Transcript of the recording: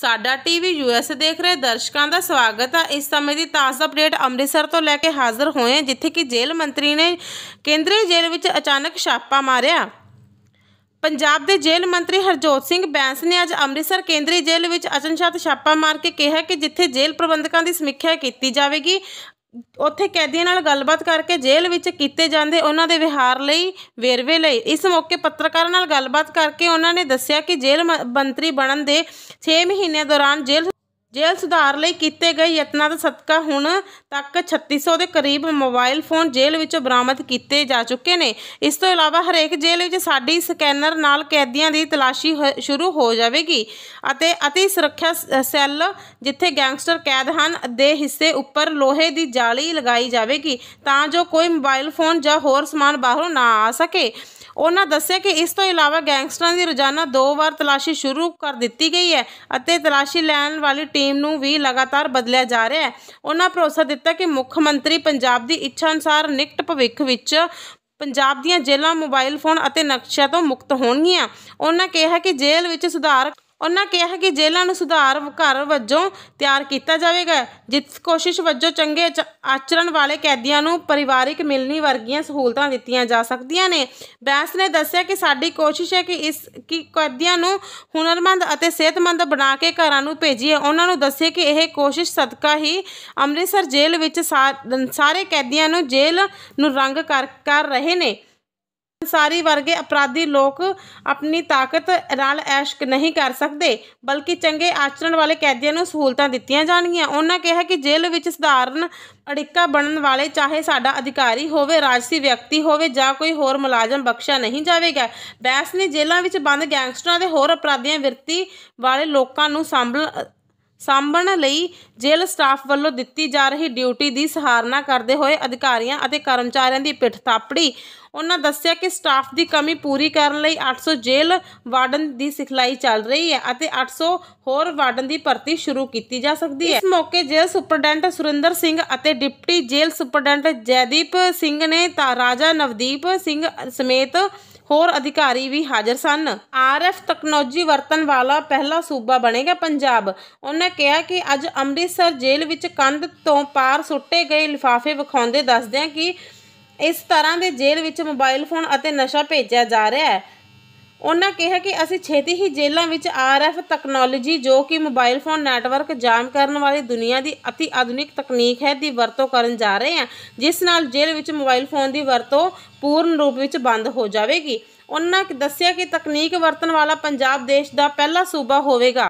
ਸਾਡਾ TV US ਦੇਖ ਰਹੇ ਦਰਸ਼ਕਾਂ ਦਾ ਸਵਾਗਤ ਹੈ ਇਸ ਸਮੇਂ ਦੀ ਤਾਜ਼ਾ ਅਪਡੇਟ ਅੰਮ੍ਰਿਤਸਰ ਤੋਂ ਲੈ ਕੇ ਹਾਜ਼ਰ ਹੋਏ ਹਾਂ ਜਿੱਥੇ ਕਿ ਜੇਲ੍ਹ ਮੰਤਰੀ ਨੇ ਕੇਂਦਰੀ ਜੇਲ੍ਹ ਵਿੱਚ ਅਚਾਨਕ ਛਾਪਾ ਮਾਰਿਆ ਪੰਜਾਬ ਦੇ ਜੇਲ੍ਹ ਮੰਤਰੀ ਹਰਜੋਤ ਸਿੰਘ ਬੈਂਸ ਨੇ ਅੱਜ ਅੰਮ੍ਰਿਤਸਰ ਕੇਂਦਰੀ ਜੇਲ੍ਹ ਵਿੱਚ ਅਚਨਚਤ ਛਾਪਾ ਮਾਰ ਕੇ ਕਿਹਾ ਕਿ ਜਿੱਥੇ ਜੇਲ੍ਹ ਪ੍ਰਬੰਧਕਾਂ ਦੀ ਸਮੀਖਿਆ ਕੀਤੀ ਜਾਵੇਗੀ ਉੱਥੇ ਕੈਦੀਆਂ ਨਾਲ ਗੱਲਬਾਤ ਕਰਕੇ ਜੇਲ੍ਹ ਵਿੱਚ ਕੀਤੇ ਜਾਂਦੇ ਉਹਨਾਂ ਦੇ ਵਿਹਾਰ ਲਈ ਵੇਰਵੇ ਲਈ ਇਸ ਮੌਕੇ ਪੱਤਰਕਾਰਾਂ ਨਾਲ ਗੱਲਬਾਤ ਕਰਕੇ ਉਹਨਾਂ ਨੇ ਦੱਸਿਆ ਕਿ ਜੇਲ੍ਹ ਮੰਤਰੀ ਬਣਨ ਦੇ 6 ਮਹੀਨੇ ਦੌਰਾਨ ਜੇਲ੍ਹ ਜੇਲ੍ਹ ਸੁਧਾਰ ਲਈ ਕੀਤੇ ਗਏ ਯਤਨਾਂ ਦਾ ਸਦਕਾ ਹੁਣ ਤੱਕ 3600 ਦੇ ਕਰੀਬ ਮੋਬਾਈਲ ਫੋਨ ਜੇਲ੍ਹ ਵਿੱਚੋਂ ਬਰਾਮਦ ਕੀਤੇ ਜਾ ਚੁੱਕੇ ਨੇ ਇਸ ਤੋਂ ਇਲਾਵਾ ਹਰੇਕ ਜੇਲ੍ਹ ਵਿੱਚ ਸਾਡੀ ਸਕੈਨਰ ਨਾਲ ਕੈਦੀਆਂ ਦੀ ਤਲਾਸ਼ੀ ਸ਼ੁਰੂ ਹੋ ਜਾਵੇਗੀ ਅਤੇ অতি ਸੁਰੱਖਿਆ ਸੈੱਲ ਜਿੱਥੇ ਗੈਂਗਸਟਰ ਕੈਦ ਹਨ ਦੇ ਹਿੱਸੇ ਉੱਪਰ ਲੋਹੇ ਦੀ ਜਾਲੀ ਲਗਾਈ ਜਾਵੇਗੀ ਤਾਂ ਜੋ ਕੋਈ ਮੋਬਾਈਲ ਫੋਨ ਜਾਂ ਹੋਰ ਸਮਾਨ ਬਾਹਰੋਂ ਨਾ ਆ ਸਕੇ ਉਹਨਾਂ ਦੱਸਿਆ ਕਿ ਇਸ ਤੋਂ ਇਲਾਵਾ ਗੈਂਗਸਟਰਾਂ ਦੀ ਰੋਜ਼ਾਨਾ ਦੋ ਵਾਰ ਤਲਾਸ਼ੀ ਸ਼ੁਰੂ ਕਰ ਦਿੱਤੀ ਗਈ ਹੈ ਅਤੇ ਤਲਾਸ਼ੀ ਲੈਣ ਵਾਲੀ ਟੀਮ ਨੂੰ ਵੀ ਲਗਾਤਾਰ ਬਦਲਿਆ ਜਾ ਰਿਹਾ ਹੈ ਉਹਨਾਂ ਭਰੋਸਾ ਦਿੱਤਾ ਕਿ ਮੁੱਖ ਮੰਤਰੀ ਪੰਜਾਬ ਦੀ ਇੱਛਾ ਅਨੁਸਾਰ ਨਿਕਟ ਭਵਿੱਖ ਵਿੱਚ ਪੰਜਾਬ ਦੀਆਂ ਜੇਲ੍ਹਾਂ ਮੋਬਾਈਲ ਫੋਨ ਅਤੇ ਨਕਸ਼ਿਆਂ ਤੋਂ ਮੁਕਤ ਹੋਣਗੀਆਂ ਉਹਨਾਂ ਕਿਹਾ ਕਿ ਜੇਲ੍ਹ ਵਿੱਚ ਸੁਧਾਰ ਉਹਨਾਂ ਕਿਹਾ ਕਿ ਜੇਲ੍ਹਾਂ ਨੂੰ ਸੁਧਾਰ ਘਰ ਵਜੋਂ ਤਿਆਰ ਕੀਤਾ ਜਾਵੇਗਾ ਜਿਸ ਕੋਸ਼ਿਸ਼ ਵਜੋਂ ਚੰਗੇ ਆਚਰਣ ਵਾਲੇ ਕੈਦੀਆਂ ਨੂੰ ਪਰਿਵਾਰਿਕ ਮਿਲਣੀ ਵਰਗੀਆਂ ਸਹੂਲਤਾਂ ਦਿੱਤੀਆਂ ਜਾ ਸਕਦੀਆਂ ਨੇ ਬੈਂਸ ਨੇ ਦੱਸਿਆ ਕਿ ਸਾਡੀ ਕੋਸ਼ਿਸ਼ ਹੈ ਕਿ ਇਸ ਕਿ ਕੈਦੀਆਂ ਨੂੰ ਹੁਨਰਮੰਦ ਅਤੇ ਸਿਹਤਮੰਦ ਬਣਾ ਕੇ ਘਰਾਂ ਨੂੰ ਭੇਜੀਏ ਉਹਨਾਂ ਨੂੰ ਦੱਸਿਆ ਕਿ ਇਹ ਕੋਸ਼ਿਸ਼ ਸਦਕਾ ਹੀ ਅੰਮ੍ਰਿਤਸਰ ਜੇਲ੍ਹ ਵਿੱਚ ਸਾਰੇ ਕੈਦੀਆਂ ਨੂੰ ਜੇਲ੍ਹ ਨੂੰ ਰੰਗ ਕਰ ਕਰ ਰਹੇ ਨੇ ਸਾਰੀ ਵਰਗੇ ਅਪਰਾਧੀ ਲੋਕ ਆਪਣੀ ਤਾਕਤ ਨਾਲ ਐਸ਼ਕ ਨਹੀਂ ਕਰ ਸਕਦੇ ਬਲਕਿ ਚੰਗੇ ਆਚਰਣ ਵਾਲੇ ਕੈਦੀਆਂ ਨੂੰ ਸਹੂਲਤਾਂ ਦਿੱਤੀਆਂ ਜਾਣਗੀਆਂ ਉਹਨਾਂ ਕਿਹਾ ਕਿ ਜੇਲ੍ਹ ਵਿੱਚ ਸਧਾਰਨ ਅੜਿੱਕਾ ਬਣਨ ਵਾਲੇ ਚਾਹੇ ਸਾਡਾ ਅਧਿਕਾਰੀ ਹੋਵੇ ਰਾਜਸੀ ਵਿਅਕਤੀ ਹੋਵੇ ਜਾਂ ਕੋਈ ਹੋਰ ਮੁਲਾਜ਼ਮ ਬਖਸ਼ਿਆ ਨਹੀਂ ਜਾਵੇਗਾ ਬੈਸ ਨੇ ਜੇਲ੍ਹਾਂ ਵਿੱਚ ਬੰਦ ਗੈਂਗਸਟਰਾਂ ਦੇ ਹੋਰ ਅਪਰਾਧੀਆਂ ਵਿਰਤੀ ਵਾਲੇ ਲੋਕਾਂ ਨੂੰ ਸੰਭਲ ਸਾਂਭਣ ਲਈ ਜੇਲ੍ਹ ਸਟਾਫ ਵੱਲੋਂ ਦਿੱਤੀ ਜਾ ਰਹੀ ਡਿਊਟੀ ਦੀ ਸਹਾਰਨਾ ਕਰਦੇ ਹੋਏ ਅਧਿਕਾਰੀਆਂ ਅਤੇ ਕਰਮਚਾਰੀਆਂ ਦੀ ਪਿੱਠ ਥਾਪੜੀ ਉਹਨਾਂ ਦੱਸਿਆ ਕਿ ਸਟਾਫ ਦੀ ਕਮੀ ਪੂਰੀ ਕਰਨ ਲਈ 800 ਜੇਲ੍ਹ ਵਾਰਡਨ ਦੀ ਸਿਖਲਾਈ ਚੱਲ ਰਹੀ ਹੈ ਅਤੇ 800 ਹੋਰ ਵਾਰਡਨ ਦੀ ਭਰਤੀ ਸ਼ੁਰੂ ਕੀਤੀ ਜਾ ਸਕਦੀ ਹੈ ਇਸ ਮੌਕੇ ਜੇਲ੍ਹ ਸੁਪਰਡੈਂਟ ਸੁਰਿੰਦਰ ਸਿੰਘ ਅਤੇ ਡਿਪਟੀ ਜੇਲ੍ਹ ਸੁਪਰਡੈਂਟ ਜੈਦੀਪ ਸਿੰਘ ਨੇ ਰਾਜਾ ਨਵਦੀਪ ਸਿੰਘ ਸਮੇਤ ਹੋਰ ਅਧਿਕਾਰੀ ਵੀ ਹਾਜ਼ਰ ਸਨ ਆਰਐਫ ਟੈਕਨੋਲੋਜੀ ਵਰਤਨ ਵਾਲਾ ਪਹਿਲਾ ਸੂਬਾ ਬਣੇਗਾ ਪੰਜਾਬ ਉਹਨੇ ਕਿਹਾ ਕਿ ਅੱਜ ਅੰਮ੍ਰਿਤਸਰ ਜੇਲ੍ਹ ਵਿੱਚ ਕੰਧ ਤੋਂ ਪਾਰ ਸੁੱਟੇ ਗਏ ਲਿਫਾਫੇ ਵਿਖਾਉਂਦੇ ਦੱਸਦਿਆਂ ਕਿ ਇਸ ਤਰ੍ਹਾਂ ਦੇ ਜੇਲ੍ਹ ਵਿੱਚ ਮੋਬਾਈਲ ਫੋਨ ਅਤੇ ਨਸ਼ਾ ਭੇਜਿਆ ਜਾ ਰਿਹਾ ਹੈ ਉਹਨਾਂ ਕਿਹਾ ਕਿ ਅਸੀਂ ਛੇਤੀ ਹੀ ਜੇਲ੍ਹਾਂ ਵਿੱਚ ਆਰਐਫ ਟੈਕਨੋਲੋਜੀ ਜੋ ਕਿ ਮੋਬਾਈਲ ਫੋਨ ਨੈਟਵਰਕ ਜਾਮ ਕਰਨ ਵਾਲੀ ਦੁਨੀਆ ਦੀ ਅਤੀ ਆਧੁਨਿਕ ਤਕਨੀਕ ਹੈ ਦੀ ਵਰਤੋਂ ਕਰਨ ਜਾ ਰਹੇ ਹਾਂ ਜਿਸ ਨਾਲ ਜੇਲ੍ਹ ਵਿੱਚ ਮੋਬਾਈਲ ਫੋਨ ਦੀ ਵਰਤੋਂ ਪੂਰਨ ਰੂਪ ਵਿੱਚ ਬੰਦ ਹੋ ਜਾਵੇਗੀ ਉਹਨਾਂ ਦੱਸਿਆ ਕਿ ਤਕਨੀਕ ਵਰਤਣ ਵਾਲਾ ਪੰਜਾਬ ਦੇਸ਼ ਦਾ ਪਹਿਲਾ ਸੂਬਾ ਹੋਵੇਗਾ